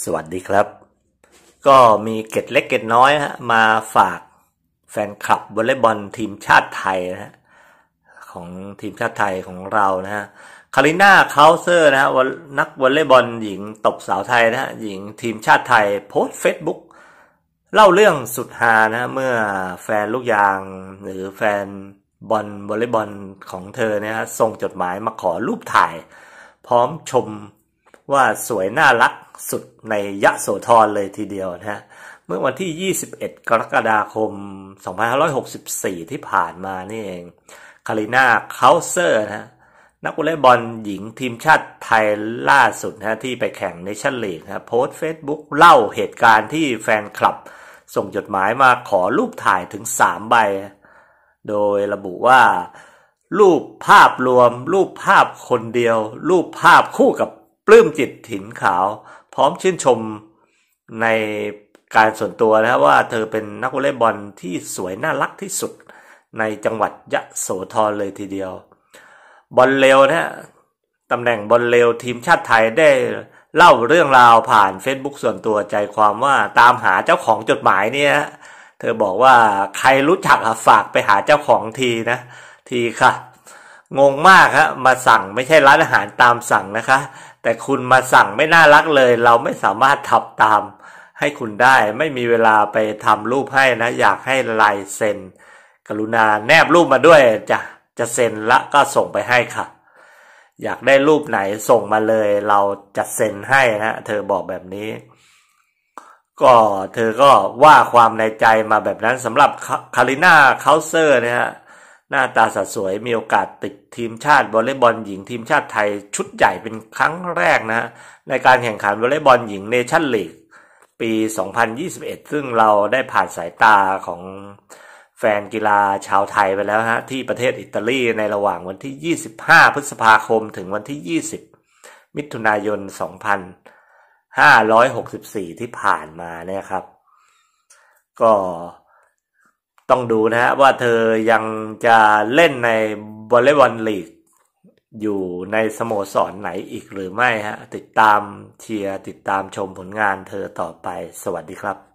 สวัสดีครับ ก็มีเกตเล็กเกตน้อยมาฝากแฟนคลับวอลเลย์บอลทีมชาติไทยนะฮะของทีมชาติไทยของเรานะฮะคาริน่าเคาเซอร์นะฮะนักวอลเลย์บอลหญิงตบสาวไทยนะฮะหญิงทีมชาติไทยโพสเฟซบุ๊กเล่าเรื่องสุดฮานะ เมื่อแฟนลูกยางหรือแฟนบอลวอลเลย์บอลของเธอเนี่ยส่งจดหมายมาขอรูปถ่าย พร้อมชมว่าสวยน่ารักสุดในยะโสธรเลยทีเดียวนะฮะ เมื่อวันที่ 21 กรกฎาคม2564 ที่ผ่านมานี่เอง คาริน่าเคาเซอร์นะนักวอลเลย์บอลหญิงทีมชาติไทยล่าสุดนะที่ไปแข่งในชั้นลีกนะโพสต์เฟซบุ๊กเล่าเหตุการณ์ที่แฟนคลับ ส่งจดหมายมาขอรูปถ่ายถึง 3 ใบ โดยระบุว่า รูปภาพรวมรูปภาพคนเดียว รูปภาพคู่กับปลื้มจิตถินขาว พร้อมชื่นชมในการส่วนตัวนะครับว่าเธอเป็นนักวอลเลย์บอลที่สวยน่ารักที่สุดในจังหวัดยะโสธรเลยทีเดียวบอลเลวนะ ตำแหน่งบอลเลวทีมชาติไทยได้เล่าเรื่องราวผ่าน Facebook ส่วนตัวใจความว่าตามหาเจ้าของจดหมายเนี่ย เธอบอกว่าใครรู้จักฝากไปหาเจ้าของทีนะ ทีค่ะ งงมากฮะมาสั่งไม่ใช่ร้านอาหารตามสั่งนะคะแต่คุณมาสั่งไม่น่ารักเลย เราไม่สามารถทับตามให้คุณได้ไม่มีเวลาไปทำรูปให้นะ อยากให้ลายเซ็นกรุณาแนบรูปมาด้วยจะจะเซ็นละก็ส่งไปให้ค่ะ อยากได้รูปไหนส่งมาเลยเราจะเซ็นให้นะ เธอบอกแบบนี้ ก็เธอก็ว่าความในใจมาแบบนั้นสำหรับคาริน่าเคาเซอร์นะฮะหน้าตาสดสวยมีโอกาสติดทีมชาติวอลเลย์บอลหญิงทีมชาติไทยชุดใหญ่เป็นครั้งแรกนะ ในการแข่งขันวอลเลย์บอลหญิงเนชั่นลีก ปี 2021 ซึ่งเราได้ผ่านสายตาของแฟนกีฬาชาวไทยไปแล้วฮะที่ประเทศอิตาลีในระหว่างวันที่ 25 พฤษภาคมถึงวันที่ 20 มิถุนายน 2564 ที่ผ่านมาเนี่ยครับ ก็ต้องดูนะฮะว่าเธอยังจะเล่นในบอลเลย์บอลลีก อยู่ในสโมสรไหนอีกหรือไม่ฮะ ติดตามเชียร์ติดตามชมผลงานเธอต่อไปสวัสดีครับ